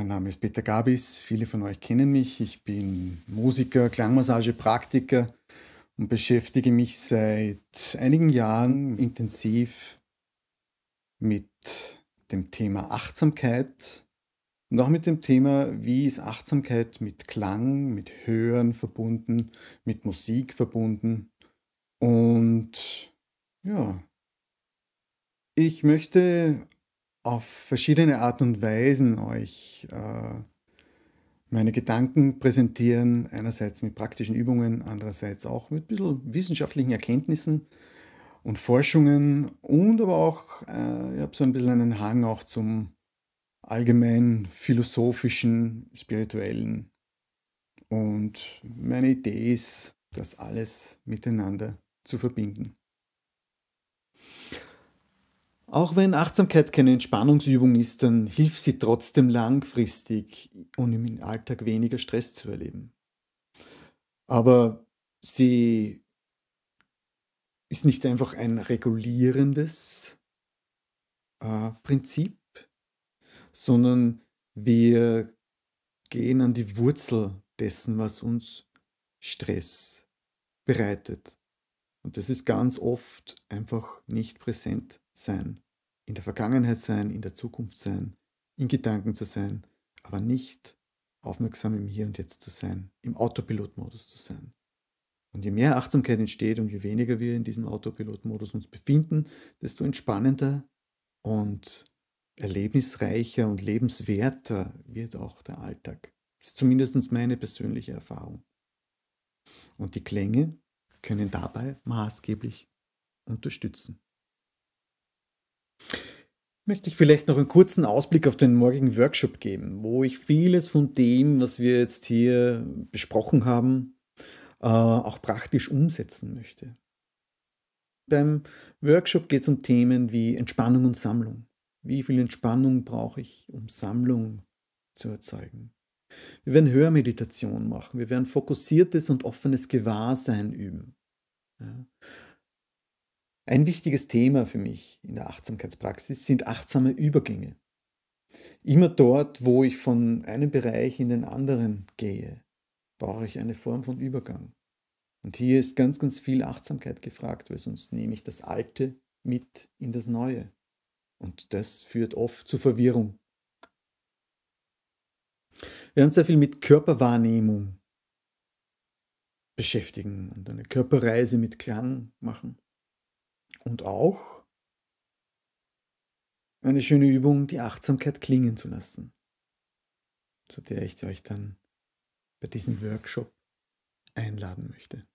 Mein Name ist Peter Gabis, viele von euch kennen mich. Ich bin Musiker, Klangmassagepraktiker und beschäftige mich seit einigen Jahren intensiv mit dem Thema Achtsamkeit und auch mit dem Thema, wie ist Achtsamkeit mit Klang, mit Hören verbunden, mit Musik verbunden. Und ja, ich möchte auf verschiedene Art und Weisen euch äh, meine Gedanken präsentieren, einerseits mit praktischen Übungen, andererseits auch mit ein bisschen wissenschaftlichen Erkenntnissen und Forschungen und aber auch, äh, ich habe so ein bisschen einen Hang auch zum allgemein philosophischen, spirituellen. Und meine Idee ist, das alles miteinander zu verbinden. Auch wenn Achtsamkeit keine Entspannungsübung ist, dann hilft sie trotzdem langfristig, um im Alltag weniger Stress zu erleben. Aber sie ist nicht einfach ein regulierendes äh, Prinzip, sondern wir gehen an die Wurzel dessen, was uns Stress bereitet. Und das ist ganz oft einfach nicht präsent sein, in der Vergangenheit sein, in der Zukunft sein, in Gedanken zu sein, aber nicht aufmerksam im Hier und Jetzt zu sein, im Autopilotmodus zu sein. Und je mehr Achtsamkeit entsteht und je weniger wir in diesem Autopilotmodus uns befinden, desto entspannender und erlebnisreicher und lebenswerter wird auch der Alltag. Das ist zumindest meine persönliche Erfahrung. Und die Klänge können dabei maßgeblich unterstützen möchte ich vielleicht noch einen kurzen Ausblick auf den morgigen Workshop geben, wo ich vieles von dem, was wir jetzt hier besprochen haben, äh, auch praktisch umsetzen möchte. Beim Workshop geht es um Themen wie Entspannung und Sammlung. Wie viel Entspannung brauche ich, um Sammlung zu erzeugen? Wir werden Hörmeditation machen. Wir werden fokussiertes und offenes Gewahrsein üben. Ja. Ein wichtiges Thema für mich in der Achtsamkeitspraxis sind achtsame Übergänge. Immer dort, wo ich von einem Bereich in den anderen gehe, brauche ich eine Form von Übergang. Und hier ist ganz, ganz viel Achtsamkeit gefragt, weil sonst nehme ich das Alte mit in das Neue. Und das führt oft zu Verwirrung. Wir uns sehr viel mit Körperwahrnehmung beschäftigen und eine Körperreise mit Klang machen. Und auch eine schöne Übung, die Achtsamkeit klingen zu lassen, zu der ich euch dann bei diesem Workshop einladen möchte.